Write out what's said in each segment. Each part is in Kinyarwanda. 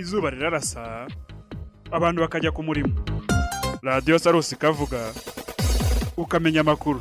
izuba rirarasa abantu bakajya ku murimo radiyo sarusi ikavuga ukamenya amakuru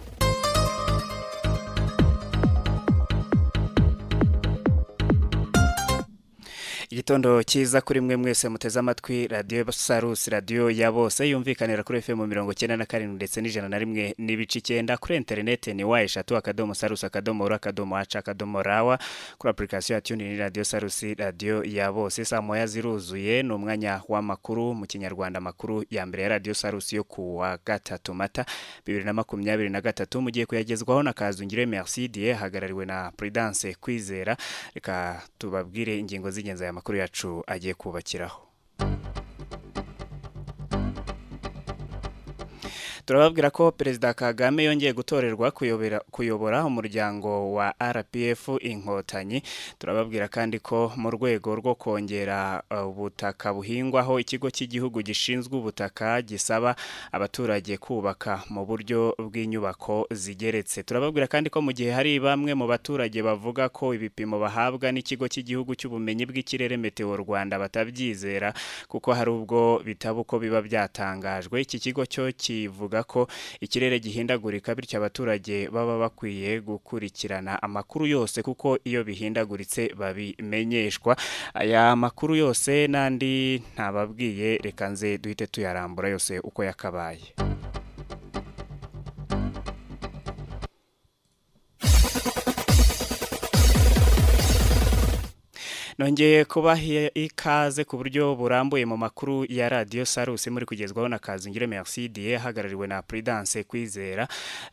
igitondo cyiza kuri mwe mwese muteze amatwi radiyo sarusi radiyo ya bose yumvikanira kuri efemu mirongo icyenda na karindwi ndetse n'ijana na rimwe n'ibice icyenda kuri interineti ni wa eshatu akadomo sarusi akadomo ra akadomo aca akadomo rawa kuri apurikasiyo ya tunini radiyo sarusi radiyo ya bose saa moya ziruzuye ni umwanya w'amakuru mu kinyarwanda amakuru ya mbere ya radiyo sarusi yo ku wa gatatu mata bibiri na makumyabiri na gatatu mugiye kuyagezwaho na kazungire mercidiye hagarariwe na prudence kwizera reka tubabwire ingingo z'ingenzi aya makuru amakuru yacu agiye kubakiraho turababwira ko perezida kagame yongeye gutorerwa kuyobora umuryango wa rpf inkotanyi turababwira kandi ko mu rwego rwo kongera uh, ubutaka buhingwaho ikigo cy'igihugu gishinzwe ubutaka gisaba abaturage kubaka mu buryo bw'inyubako zigeretse turababwira kandi ko mu gihe hari bamwe mu baturage bavuga ko ibipimo bahabwa n'ikigo cy'igihugu cy'ubumenyi bw'ikirere meteo rwanda batabyizera kuko hari ubwo bitaba uko biba byatangajwe iki kigo cyo kivuga avuga ko ikirere gihindagurika bityo abaturage baba bakwiye gukurikirana amakuru yose kuko iyo bihindaguritse babimenyeshwa aya makuru yose n'andi ntababwiye reka nze duhite tuyarambura yose uko yakabaye nongeye kubaha ikaze ku buryo burambuye mu makuru ya radiyo saruse muri kugezwaho na kazingire mercidiye hagarariwe na prudence kwizera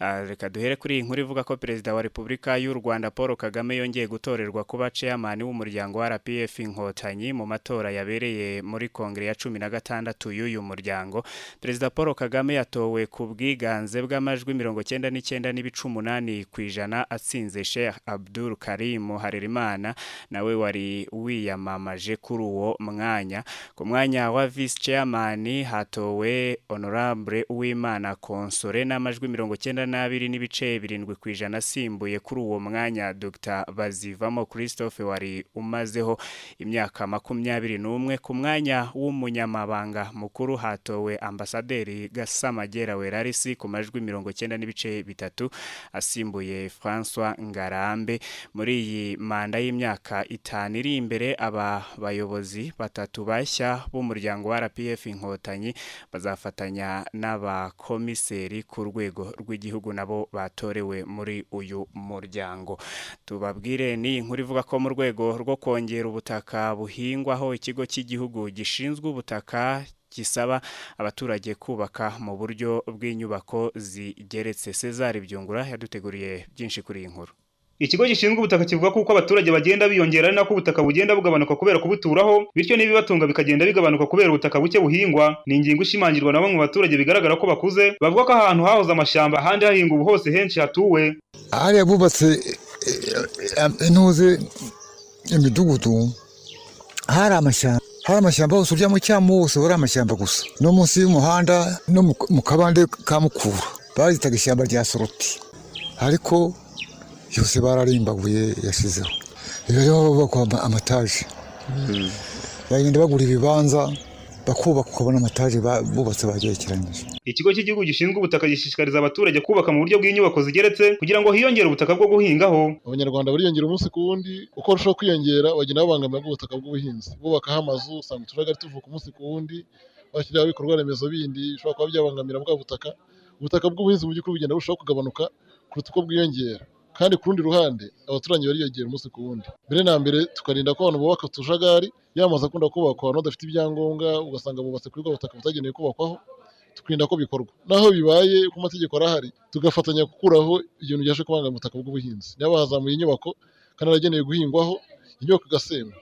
ah, reka duhere kuri iyi nkuru ivuga ko perezida wa repubulika y'u rwanda paul kagame yongeye gutorerwa kuba chairman w'umuryango wa rpf inkotanyi mu matora yabereye muri kongere ya cumi na gatandatu y'uyu muryango perezida paul kagame yatowe ku bwiganze bw'amajwi mirongo cyenda n'icyenda n'ibice umunani ku ijana atsinze sheikh abdul Karimu harerimana nawe wari wiyamamaje kuri uwo mwanya ku mwanya wa visi ceyamani hatowe honorable uwimana konsore n'amajwi mirongo icyenda n'abiri n'ibice birindwi ku ijana asimbuye kuri uwo mwanya dr bazivamo christophe wari umazeho imyaka makumyabiri n'umwe ku mwanya w'umunyamabanga mukuru hatowe ambasaderi gasamagera werarisi ku majwi mirongo icyenda n'ibice bitatu asimbuye francois ngarambe muri iyi manda y'imyaka itanu iri imbere aba bayobozi batatu bashya b'umuryango wa RPF Inkotanyi bazafatanya n'abakomiseri ku rwego rw'igihugu nabo batorewe muri uyu muryango tubabwire ni inkuru ivuga ko mu rwego rwo kongera ubutaka buhingwaho ikigo cy'igihugu gishinzwe ubutaka gisaba abaturage kubaka mu buryo bw'inyubako zigeretse César Byungura yaduteguriye byinshi kuri iyi nkuru Ikigo gishinzwe ubutaka kivuga ko uko abaturage bagenda biyongera ari nako ubutaka bugenda bugabanuka kubera kubuturaho bityo n'ibibatunga bikagenda bigabanuka kubera ubutaka buke buhingwa ni ingingo ishimangirwa na bamwe mu baturage bigaragara ko bakuze bavuga ko ahantu hahoze amashyamba ahandi hahinga ubu hose henshi hatuwe hariya bubatse eh, intuze imidugudu hari amashyamba hari amashyamba hose urya mu cyamo hose hari amashyamba gusa no munsi y'umuhanda no mu kabande ka mukura bazitaga ishyamba rya soroti ariko yose bararimbaguye yashyizeho rero bakora amataje bagenda hmm. bagura ibibanza bakubaka ukabona amataje bubatse bagerekeranyije ikigo cy'igihugu gishinzwe ubutaka gishishikariza abaturage kubaka mu buryo bw'inyubako zigeretse kugira ngo hiyongere ubutaka bwo guhingaho abanyarwanda bariyongera umunsi ku wundi uko barushaho kwiyongera bagenda babangamira ubutaka bw'ubuhinzi bubakaho amazu usanga utujagari tuvuka umunsi ku wundi bashyiraho ibikorwa remezo bindi bishobora kuba byabangamira bwa butaka ubutaka bw'ubuhinzi mu by'ukuri bugenda burushaho kugabanuka kuruta uko bwiyongera kandi ku rundi ruhande abaturanyi bariyongera umunsi ku wundi mbere na mbere tukarinda ko abantu bubaka utujagari y'amazu akunda kubakwa abantu badafite ibyangombwa ugasanga bubatse kuri bwa butaka butagenewe kubakwaho tukirinda ko bikorwa naho bibaye ku mategeko arahari tugafatanya gukuraho ibintu byaje kubanga ubutaka bw'ubuhinzi niba hazamuye inyubako kandi aragenewe guhingwaho inyubako igasenywa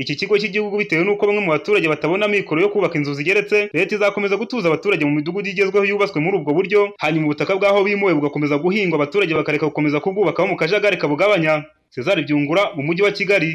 Iki kigo cy'igihugu bitewe n'uko bamwe mu baturage batabona amikoro yo kubaka inzu zigeretse leta izakomeza gutuza abaturage mu midugudu igezweho yubatswe muri ubwo buryo hanyuma ubutaka bw'aho bimuwe bugakomeza guhingwa abaturage bakareka gukomeza kubwubakaho mu kajagari kabugabanya Cezari Byungura mu mujyi wa Kigali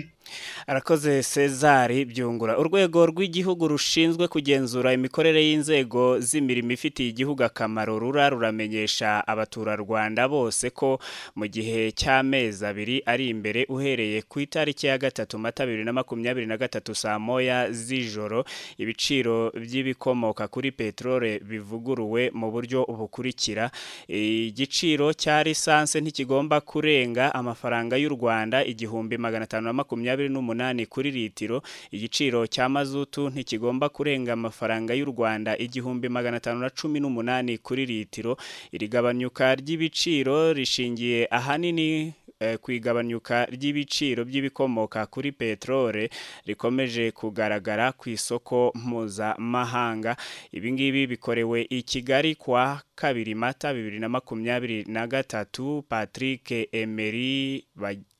arakoze Cezari byungura urwego rw'igihugu rushinzwe kugenzura imikorere y'inzego z'imirimo ifitiye igihugu akamaro rura ruramenyesha abaturarwanda bose ko mu gihe cy'amezi abiri ari imbere uhereye ku itariki ya gatatu mata bibiri na makumyabiri na gatatu saa moya z'ijoro ibiciro by'ibikomoka kuri peteroli bivuguruwe mu buryo bukurikira igiciro cya lisansi ntikigomba kurenga amafaranga y'u rwanda igihumbi magana atanu na makumyabiri n'umunani umunani kuri litiro igiciro cya mazutu ntikigomba kurenga amafaranga y'u Rwanda igihumbi magana atanu na cumi n'umunani kuri litiro iri gabanyuka ry'ibiciro rishingiye ahanini Eh, kwigabanyuka ry'ibiciro by'ibikomoka kuri peteroli rikomeje kugaragara ku isoko mpuzamahanga ibi ngibi bikorewe i kigali kwa kabiri mata bibiri na makumyabiri na gatatu patrick emery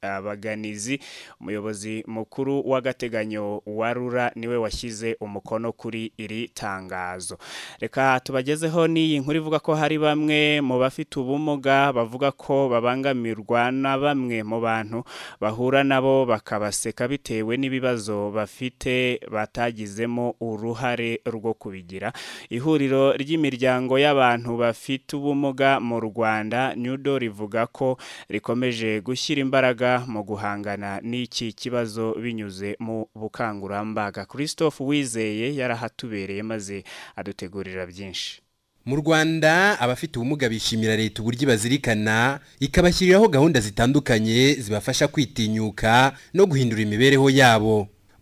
abaganizi umuyobozi mukuru w'agateganyo wa rura niwe washyize umukono kuri iri tangazo reka tubagezeho n'iyi nkuru ivuga ko hari bamwe mu bafite ubumuga bavuga ko babangamirwa n'aba bamwe mu bantu bahura nabo bakabaseka bitewe n'ibibazo bafite batagizemo uruhare rwo kubigira ihuriro ry'imiryango y'abantu bafite ubumuga mu Rwanda nyudo rivuga ko rikomeje gushyira imbaraga mu guhangana n'iki kibazo binyuze mu bukangurambaga Christophe Wizeye yarahatubereye maze adutegurira byinshi mu rwanda abafite ubumuga bishimira leta uburyo ibazirikana ikabashyiriraho gahunda zitandukanye zibafasha kwitinyuka no guhindura imibereho yabo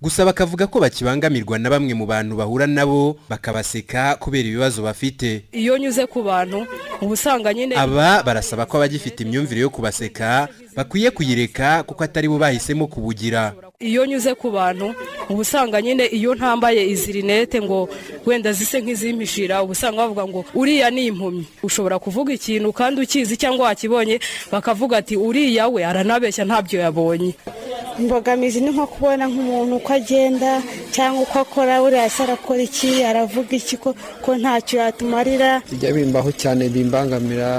gusa bakavuga ko bakibangamirwa na bamwe mu bantu bahura nabo bakabaseka kubera ibibazo bafite iyo nyuze ku bantu uba usanga nyine aba barasaba ko abagifite imyumvire yo kubaseka bakwiye kuyireka kuko atari bo bahisemo kubugira iyo nyuze ku bantu uba usanga nyine iyo ntambaye izi rinete ngo wenda zise nk'izimishira uba usanga bavuga ngo uriya ni impumyi ushobora kuvuga ikintu kandi ukizi cyangwa wakibonye bakavuga ati uriya we aranabeshya ntabyo yabonye imbogamizi ni nko kubona nk'umuntu uko agenda cyangwa uko akora buriya se arakora iki aravuga iki ko ntacyo yatumarira bijya bimbaho cyane bimbangamira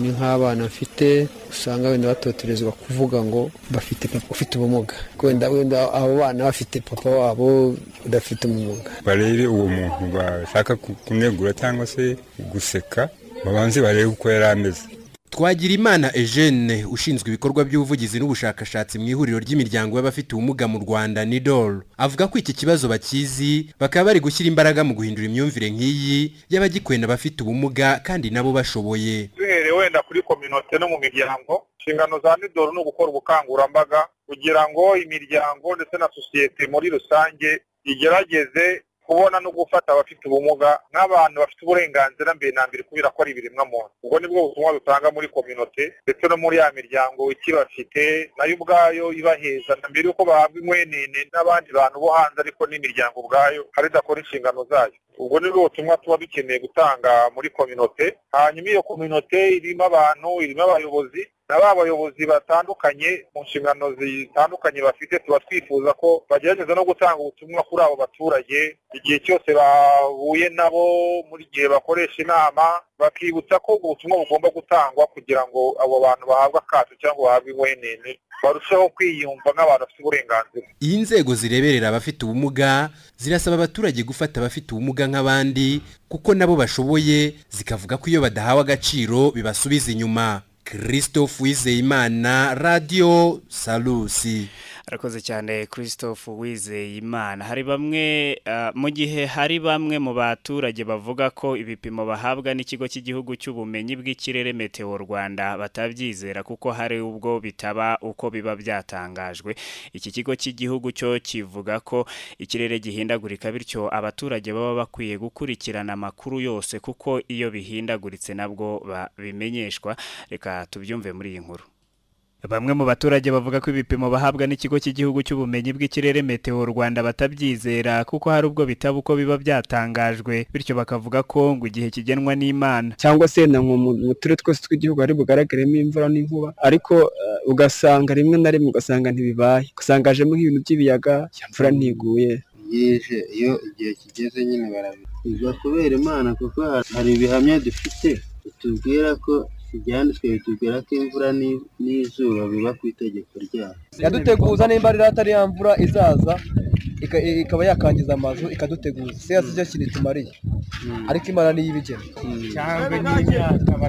ni nk'abana mfite usanga wenda batoterezwa kuvuga ngo bafite papa ufite ubumuga wenda wenda abo bana bafite papa wabo udafite ubumuga barebe uwo muntu bashaka kunegura cyangwa se guseka babanze barebe uko yari ameze twagira imana Eugene ushinzwe ibikorwa by'ubuvugizi n'ubushakashatsi mu ihuriro ry'imiryango y'abafite ubumuga mu Rwanda NIDOL avuga ko iki kibazo bakizi bakaba bari gushyira imbaraga mu guhindura imyumvire nk'iyi y'abagikwena bafite ubumuga kandi nabo bashoboye duhereye wenda kuri kominote no mu miryango inshingano za NIDOL ni ugukora ubukangurambaga kugira ngo imiryango ndetse na sosiyete muri rusange igerageze kubona no gufata abafite ubumuga nk'abantu bafite uburenganzira mbere na mbere kubera ko ari ibiremwa muntu ubwo ni butumwa dutanga muri kominote ndetse no muri ya miryango ikibafite nayo ubwayo ibaheza na mbere yuko bahabwa imwenene n'abandi bantu bo hanze ariko n'imiryango ubwayo hari idakora inshingano zayo ubwo ni bwo butumwa tuba dukeneye gutanga muri kominote hanyuma iyo kominote irimo abantu irimo abayobozi na ba bayobozi batandukanye mu nshingano zitandukanye bafite tuba twifuza ko bagerageza no gutanga ubutumwa kuri abo baturage igihe cyose bahuye nabo muri gihe bakoresha inama bakibutsa ko ubutumwa bugomba gutangwa kugira ngo abo bantu bahabwe akato cyangwa bahabwe imwenene barusheho kwiyumva nk'abantu bafite uburenganzira iyi nzego zireberera abafite ubumuga zirasaba abaturage gufata abafite ubumuga nk'abandi kuko nabo bashoboye zikavuga ko iyo badahawe agaciro bibasubiza inyuma christophe wizeyimana radio salusi arakoze cyane christophe wizeye imana hari bamwe eh, mu gihe hari bamwe mu baturage bavuga ko ibipimo bahabwa n'ikigo cy'igihugu cy'ubumenyi bw'ikirere meteo rwanda batabyizera kuko hari ubwo bitaba uko biba byatangajwe iki kigo cy'igihugu cyo kivuga ko ikirere gihindagurika bityo abaturage baba bakwiye gukurikirana amakuru yose kuko iyo bihindaguritse nabwo bimenyeshwa reka tubyumve muri iyi nkuru Bamwe mu baturage bavuga ko ibipimo bahabwa n'ikigo cy'igihugu cy'ubumenyi bw'ikirere Meteo Rwanda batabyizera kuko hari ubwo bitaba uko biba byatangajwe bityo bakavuga ko ngo igihe kigenwa n'Imana cyangwa se na mu turere twose tw'igihugu hari bugaragaremo imvura n'inkuba ariko eh, ugasanga rimwe na rimwe ugasanga ntibibaye ugasanga hajemo nk'ibintu by'ibiyaga imvura ntiguye yeje iyo igihe kigeze nyine barabivuga kubera Imana kuko hari ibihamya dufite bitubwira ko Iki bitubwira ko imvura n'izuba biba ku itegeko ryayo. Yaduteguza nimba rero atari ya mvura izaza ikaba yakangiza amazu ikaduteguza. Se yasije hmm. kintu itumariye. Hmm. Ariko Imana niyo ibigena. Hmm.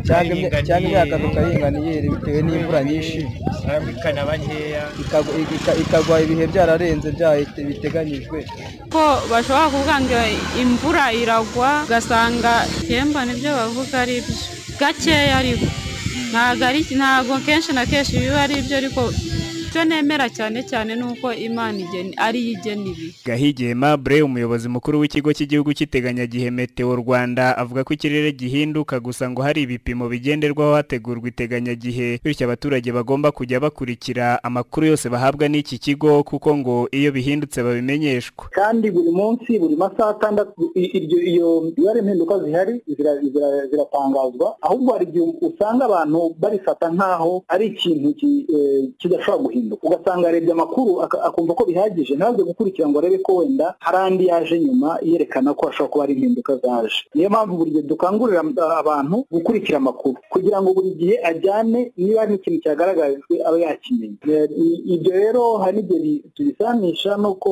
Cyangwa imyaka tukayihinganiyera bitewe n'imvura nyinshi. Ikagwa ibihe byararenze biteganyijwe. Ko bashobora kuvuga ngo imvura iragwa ugasanga icyemba nibyo bavuga ari byo. gakeya ariko ntabwo kenshi na kenshi biba ari ibyo ariko icyo nemera cyane cyane ni uko imana ari yo igena ibi gahige mabure umuyobozi mukuru w'ikigo cy'igihugu cy'iteganyagihe meteo rwanda avuga ko ikirere gihinduka gusa ngo hari ibipimo bigenderwaho hategurwa iteganyagihe bityo abaturage bagomba kujya bakurikira amakuru yose bahabwa n'iki kigo kuko ngo iyo bihindutse babimenyeshwa kandi buri munsi buri masaha atandatu iyo mibare mpinduka zihari ziratangazwa ahubwo hari igihe usanga abantu barifata nk'aho ari ikintu eh, kidashobora guhinduka rukundo ugasanga arebye amakuru akumva ko bihagije ntaze gukurikira ngo arebe ko wenda hari andi yaje nyuma yerekana ko hashobora kuba hari impinduka zaje niyo mpamvu buri gihe dukangurira ah, abantu gukurikira amakuru kugira ngo buri gihe ajyane niba hari ikintu cyagaragajwe abe yakimenya eh, ibyo rero hari n'igihe tubisanisha n'uko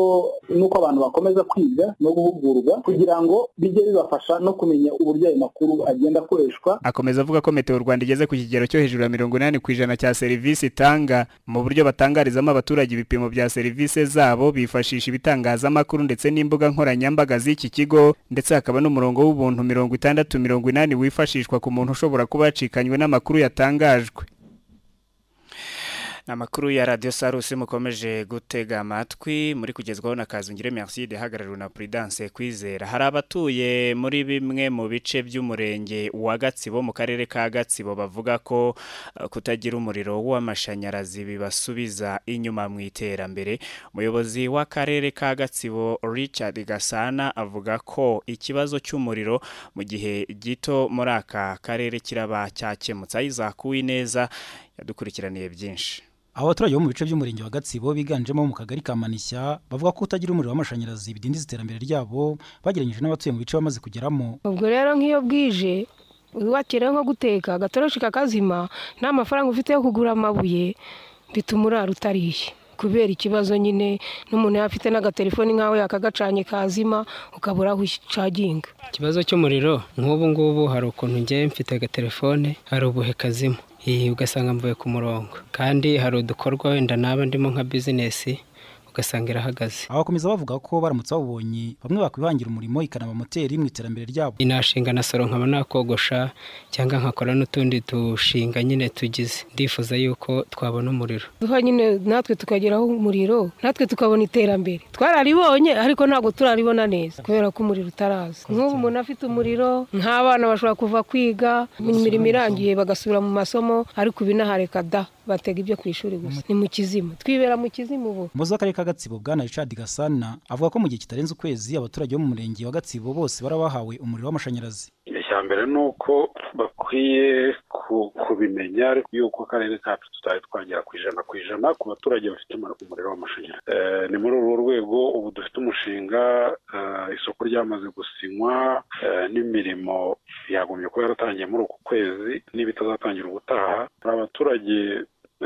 abantu bakomeza kwiga no guhugurwa kugira ngo bijye bibafasha no kumenya uburyo ayo makuru agenda akoreshwa akomeza avuga ko meteo rwanda igeze ku kigero cyo hejuru ya mirongo inani ku ijana cya serivisi itanga mu buryo batangarizamo abaturage ibipimo bya serivisi zabo bifashisha ibitangazamakuru ndetse n'imbuga nkoranyambaga z'iki kigo ndetse hakaba n'umurongo w'ubuntu mirongo itandatu mirongo inani wifashishwa ku muntu ushobora kuba yacikanywe n'amakuru yatangajwe amakuru ya radiyo sarusi mukomeje gutega amatwi muri kugezwaho na kazungire meriside ihagarariwe na prudence kwizera hari abatuye muri bimwe mu bice by'umurenge wa gatsibo mu karere ka gatsibo bavuga ko uh, kutagira umuriro w'amashanyarazi bibasubiza inyuma mu iterambere umuyobozi w'akarere ka gatsibo richard gasana avuga ko ikibazo cy'umuriro mu gihe gito muri aka karere kiraba cyakemutse ayiza neza yadukurikiraniye byinshi abaturage bo mu bice by'umurenge wa gatsibo biganjemo mu kagari ka manishya bavuga ko utagira umuriro w'amashanyarazi bidindiza iterambere ryabo bagereranyije n'abatuye mu bice bamaze kugeramo ubwo rero nk'iyo bwije wubakira nko guteka agatoroshi kakazima nta mafaranga ufite yo kugura amabuye bituma urara utarishye kubera ikibazo nyine n'umuntu yaba afite n'agatelefoni nk'aho yakagacanye kazima ukabura aho ucaginga ikibazo cy'umuriro nk'ubu ngubu hari ukuntu ngewe mfite agatelefone hari ubuhe kazima ugasanga mvuye ku murongo kandi hari udukorwa wenda naba ndimo nka bizinesi ugasanga irahagaze abakomeza bavuga ko baramutse babonye bamwe bakwihangira umurimo ikanaba moteri mu iterambere ryabo inashinga na salo nkaba nakogosha cyangwa nkakora n'utundi dushinga nyine tugize ndifuza yuko twabona umuriro duha nyine natwe tukageraho umuriro natwe tukabona iterambere twararibonye ariko ntabwo turaribona neza kubera ko umuriro utaraza nk'ubu umuntu afite umuriro nk'abana bashobora kuva kwiga imirimo irangiye bagasubira mu masomo ariko ibi da batega ibyo ku ishuri gusa ni mu kizimu twibera mu kizimu ubu umuyobozi w'akarere ka gatsibo bwana richard gasana avuga ko mu gihe kitarenze ukwezi abaturage bo mu murenge wa gatsibo bose barabahawe umuriro w'amashanyarazi icya mbere ni uko bakwiye kubimenya ariko yuko akarere kacu tutari twagera ku ijana ku ijana ku baturage bafite umuriro w'amashanyarazi eh, ni muri urwo rwego ubu dufite umushinga eh, isoko ryamaze gusinywa eh, n'imirimo yagombye kuba yaratangiye muri uku kwezi niba ubutaha hari abaturage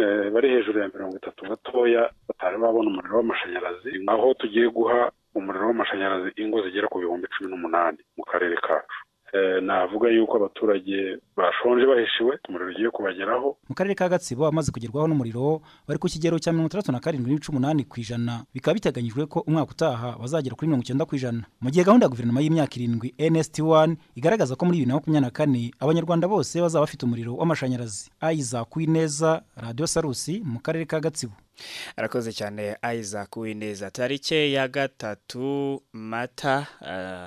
eh, bari hejuru ya mirongo itatu batoya batari babona umuriro w'amashanyarazi aho tugiye guha umuriro w'amashanyarazi ingo zigera ku bihumbi cumi n'umunani mu karere kacu Eh, navuga yuko abaturage bashonje bahishiwe umuriro ugiye kubageraho mu karere ka gatsibo amaze kugerwaho n'umuriro bari ku kigero cya mirongo itandatu na karindwi n'ibice umunani ku ijana bikaba biteganyijwe ko umwaka utaha bazagera kuri mirongo icyenda ku ijana mu gihe gahunda ya guverinoma y'imyaka irindwi nst wani igaragaza ko muri bibiri na makumyabiri na kane abanyarwanda bose bazaba bafite umuriro w'amashanyarazi ayiza ku ineza radiyo sarusi mu karere ka gatsibo arakoze cyane Isaac Uwineza tarike ya gatatu mata eh,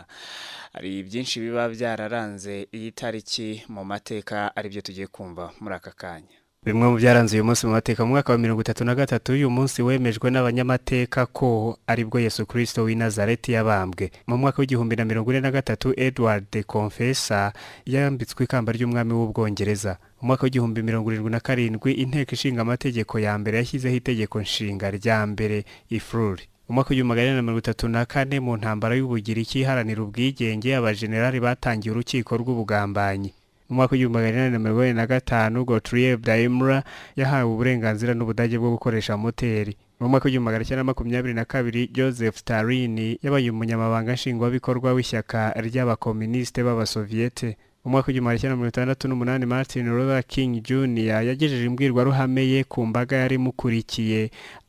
hari byinshi biba byararanze iyi tariki mu mateka aribyo tugiye kumva muri aka kanya bimwe mu byaranze uyu munsi mu mateka mu mwaka wa mirongo itatu na gatatu uyu munsi wemejwe n'abanyamateka ko aribwo Yesu kirisito w'i Nazareti yabambwe mu mwaka w'igihumbi na mirongo ine na gatatu edward de confesa yambitswe ikamba ry'umwami w'ubwongereza mu mwaka w'igihumbi mirongo irindwi na karindwi inteko ishinga amategeko ya mbere yashyizeho itegeko nshinga rya mbere ifururi umwaka w'igihumbi magana inani na mirongo itatu na kane mu ntambara y'ubugiriki ikiharanira ubwigenge abajenerali batangiye urukiko rw'ubugambanyi mu mwaka w'igihumbi magana inani na mirongo inani na gatanu Gottlieb Daimler yahawe uburenganzira n'Ubudage bwo gukoresha moteri mu mwaka w'igihumbi magana cyenda makumyabiri na kabiri Joseph Stalin yabaye umunyamabanga nshingwabikorwa w'ishyaka ry'abakominisite b'abasoviyete mu mwaka w'igihumbi magana cyenda mirongo itandatu n'umunani martin luther king jr yagejeje imbwirwaruhame ye ku mbaga yari imukurikiye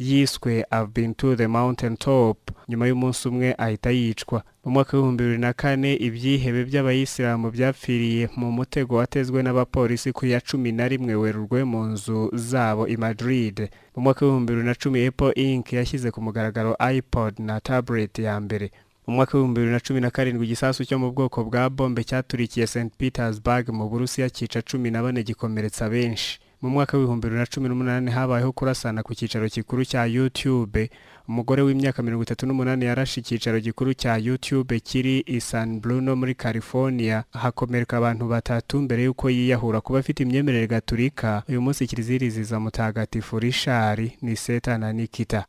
yiswe i've been to the mountain top nyuma y'umunsi umwe ahita yicwa mu mwaka w'ibihumbi bibiri na kane ibyihebe by'abayisilamu byapfiriye mu mutego watezwe n'abapolisi ku ya cumi na rimwe werurwe mu nzu zabo i madrid mu mwaka w'ibihumbi bibiri na cumi apple inc yashyize ku mugaragaro ipod na tablet ya mbere mu mwaka w'ibihumbi bibiri na cumi na karindwi igisasu cyo mu bwoko bwa bombe cyaturikiye st petersburg mu burusiya cyica cumi na bane gikomeretsa benshi mu mwaka w'ibihumbi bibiri na cumi n'umunani habayeho kurasana ku cyicaro gikuru cya youtube umugore w'imyaka mirongo itatu n'umunani yarashe icyicaro gikuru cya youtube kiri i san bruno muri california hakomereka abantu batatu mbere y'uko yiyahura kuba afite imyemerere gaturika uyu munsi kiliziya iriziza mutagatifu rishari ni seta na nikita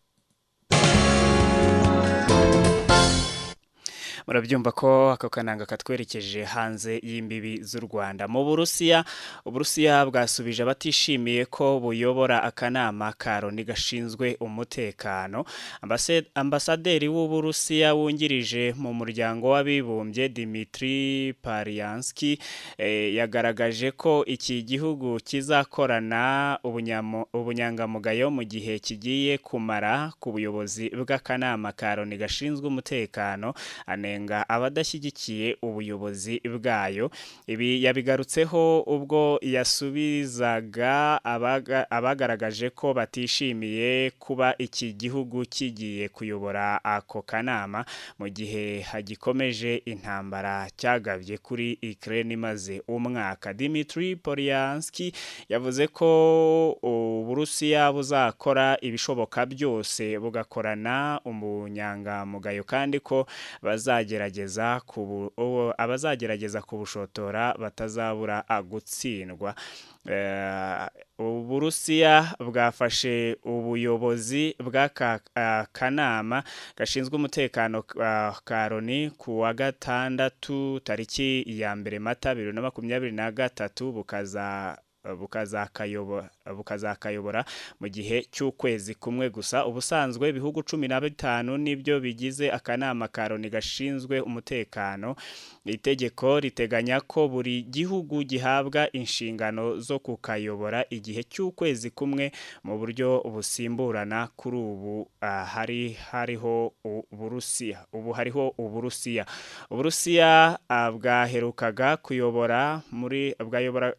murabyumva ko ako kananga katwerekeje hanze y'imbibi z'u Rwanda mu Burusiya Uburusiya bwasubije abatishimiye ko buyobora akanama ka Loni gashinzwe umutekano ambasaderi w'Uburusiya wungirije mu muryango w'abibumbye Dimitri Parianski eh, yagaragaje ko iki gihugu kizakorana ubunyangamugayo mu gihe kigiye kumara ku buyobozi bw'akanama ka Loni gashinzwe umutekano ane kunenga abadashyigikiye ubuyobozi bwayo ibi yabigarutseho ubwo yasubizaga abagaragaje ko batishimiye kuba iki gihugu kigiye kuyobora ako kanama mu gihe hagikomeje intambara cyagabye kuri Ukraine imaze umwaka Dimitri Polyanski yavuze ko Uburusiya buzakora ibishoboka byose bugakorana umunyangamugayo kandi ko bazajya abazagerageza abazagerageza kubushotora batazabura gutsindwa eh, uburusiya bwafashe ubuyobozi bw'aka eh, kanama gashinzwe umutekano ka loni ku wa gatandatu tariki ya mbere mata bibiri na makumyabiri na gatatu bukaza bukazakayobora mu gihe cy'ukwezi kumwe gusa ubusanzwe ibihugu cumi na bitanu nibyo bigize akanama ka loni gashinzwe umutekano itegeko riteganya ko buri gihugu gihabwa inshingano zo kukayobora igihe cy'ukwezi kumwe mu buryo busimburana kuri ubu ah, hari hariho uburusiya ubu hariho uburusiya uburusiya ah, bwaherukaga kuyobora muri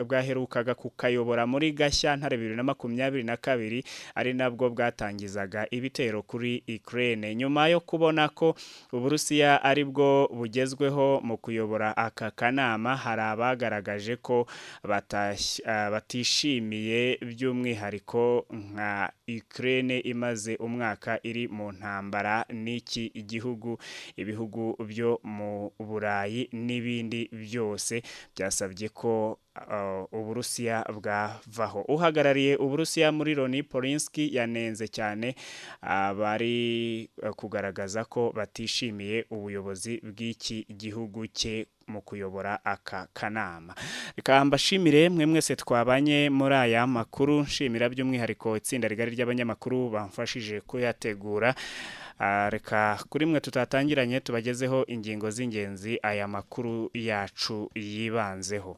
bwaherukaga ku bukayobora muri Gashyantare bibiri na makumyabiri na kabiri ari nabwo bwatangizaga ibitero kuri Ukraine nyuma yo kubona ko Uburusiya ari bwo bugezweho mu kuyobora aka kanama hari abagaragaje ko ah, batishimiye by'umwihariko nka Ukraine imaze umwaka iri mu ntambara n'iki igihugu ibihugu byo mu Burayi n'ibindi byose byasabye ko uh, Uburusiya bwavaho uhagarariye Uburusiya muri Loni Polinsky yanenze cyane abari uh, uh, kugaragaza ko batishimiye ubuyobozi bw'iki gihugu cye mu kuyobora aka kanama reka mbashimire mwe mwese twabanye muri aya makuru nshimira by'umwihariko itsinda rigari ry'abanyamakuru bamfashije kuyategura ah, reka kuri mwe tutatangiranye tubagezeho ingingo z'ingenzi aya makuru yacu yibanzeho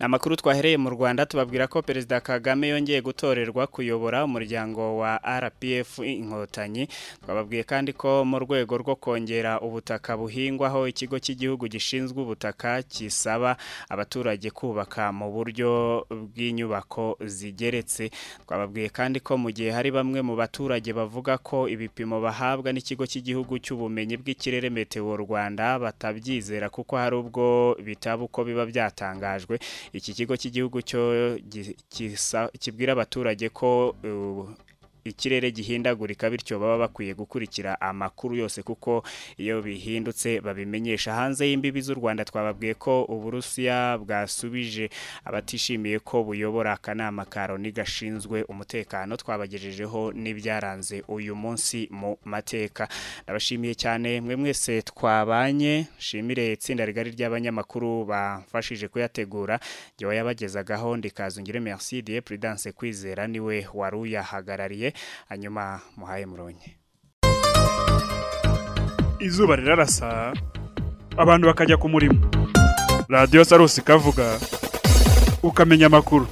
ni amakuru twahereye mu rwanda tubabwira ko perezida kagame yongeye gutorerwa kuyobora umuryango wa rpf inkotanyi twababwiye kandi ko mu rwego rwo kongera ubutaka buhingwaho ikigo cy'igihugu gishinzwe ubutaka kisaba abaturage kubaka mu buryo bw'inyubako zigeretse twababwiye kandi ko mu gihe hari bamwe mu baturage bavuga ko ibipimo bahabwa n'ikigo cy'igihugu cy'ubumenyi bw'ikirere meteo rwanda batabyizera kuko hari ubwo bitaba uko biba byatangajwe iki kigo cy'igihugu cyo kibwira abaturage ko uh, ikirere gihindagurika bityo baba bakwiye gukurikira amakuru yose kuko iyo bihindutse babimenyesha hanze y'imbibi z'u Rwanda twababwiye ko uburusiya bwasubije abatishimiye ko buyobora akanama ka Loni gashinzwe umutekano twabagejejeho n'ibyaranze uyu munsi mu mateka ndabashimiye cyane mwe mwese twabanye shimire itsinda rigari ry'abanyamakuru bafashije kuyategura jye wayabagezagaho ndikazu ngire merci Dieu Prudence kwizera niwe waruyahagarariye hanyuma muhaye muronye izuba rirarasa abantu bakajya ku murimo radiyo sarusi ikavuga ukamenya amakuru